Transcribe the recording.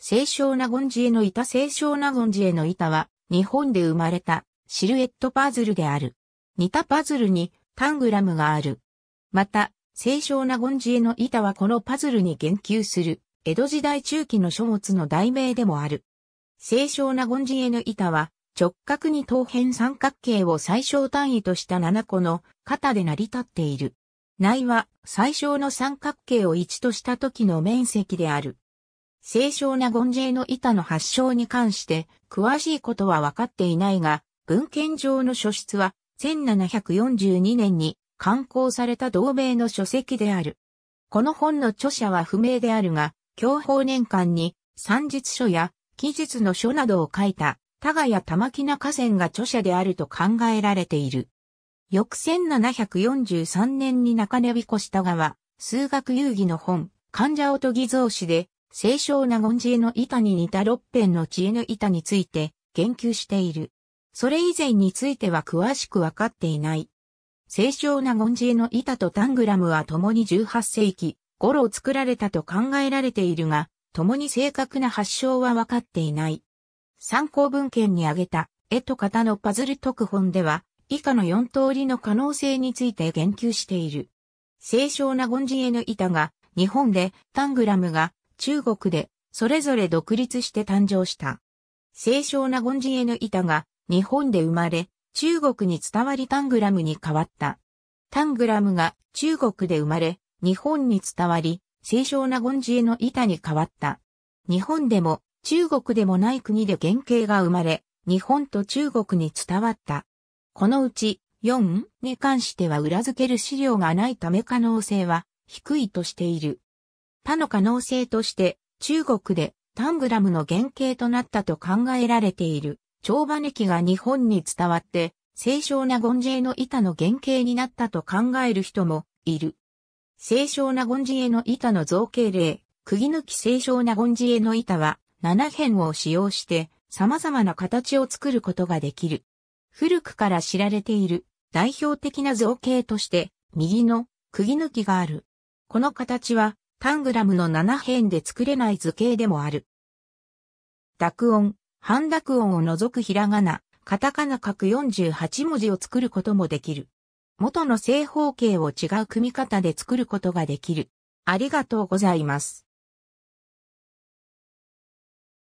清少納言寺への板清少納言寺への板は、日本で生まれたシルエットパズルである。似たパズルにタングラムがある。また、清少納言寺への板はこのパズルに言及する、江戸時代中期の書物の題名でもある。清少納言寺への板は、直角に等辺三角形を最小単位とした7個の型で成り立っている。内は最小の三角形を1とした時の面積である。清少納言税の板の発祥に関して、詳しいことは分かっていないが、文献上の書室は、1742年に刊行された同名の書籍である。この本の著者は不明であるが、教法年間に、算術書や、記述の書などを書いた、田賀や玉木河川が著者であると考えられている。翌1743年に中根彦下川、は、数学遊戯の本、患者とぎ造史で、清少納言寺の板に似た六辺の知恵の板について言及している。それ以前については詳しくわかっていない。清少納言寺の板とタングラムは共に18世紀頃作られたと考えられているが、共に正確な発祥はわかっていない。参考文献に挙げた絵と型のパズル特本では、以下の4通りの可能性について言及している。清少納言寺恵の板が日本でタングラムが中国で、それぞれ独立して誕生した。清少納言寺への板が、日本で生まれ、中国に伝わりタングラムに変わった。タングラムが中国で生まれ、日本に伝わり、清少納言寺への板に変わった。日本でも中国でもない国で原型が生まれ、日本と中国に伝わった。このうち4に関しては裏付ける資料がないため可能性は低いとしている。他の可能性として、中国でタングラムの原型となったと考えられている、蝶羽木が日本に伝わって、清少なゴンジエの板の原型になったと考える人もいる。清少なゴンジエの板の造形例、釘抜き清少なゴンジエの板は7辺を使用して様々な形を作ることができる。古くから知られている代表的な造形として右の釘抜きがある。この形はタングラムの7辺で作れない図形でもある。濁音、半濁音を除くひらがな、カタカナ各48文字を作ることもできる。元の正方形を違う組み方で作ることができる。ありがとうございます。